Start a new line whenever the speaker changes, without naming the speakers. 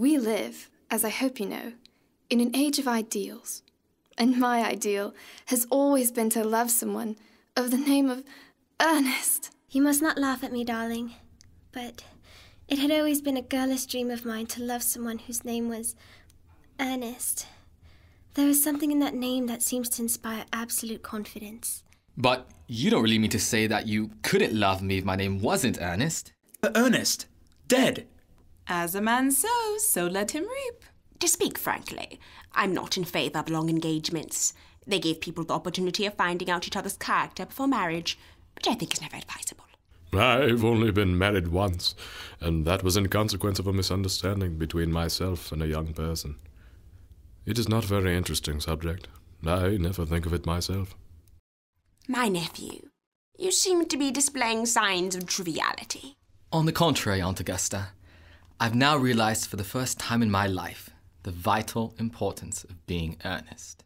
We live, as I hope you know, in an age of ideals. And my ideal has always been to love someone of the name of
Ernest. You must not laugh at me, darling, but it had always been a girlish dream of mine to love someone whose name was Ernest. There is something in that name that seems to inspire absolute confidence.
But you don't really mean to say that you couldn't love me if my name wasn't Ernest. Uh, Ernest?
Dead? As a man sows, so let him reap. To speak frankly, I'm not in favour of long engagements. They gave people the opportunity of finding out each other's character before marriage, which I think is never advisable.
I've only been married once, and that was in consequence of a misunderstanding between myself and a young person. It is not a very interesting subject. I never think of it myself.
My nephew, you seem to be displaying signs of triviality.
On the contrary, Aunt Augusta. I've now realized for the first time in my life the vital importance of being earnest.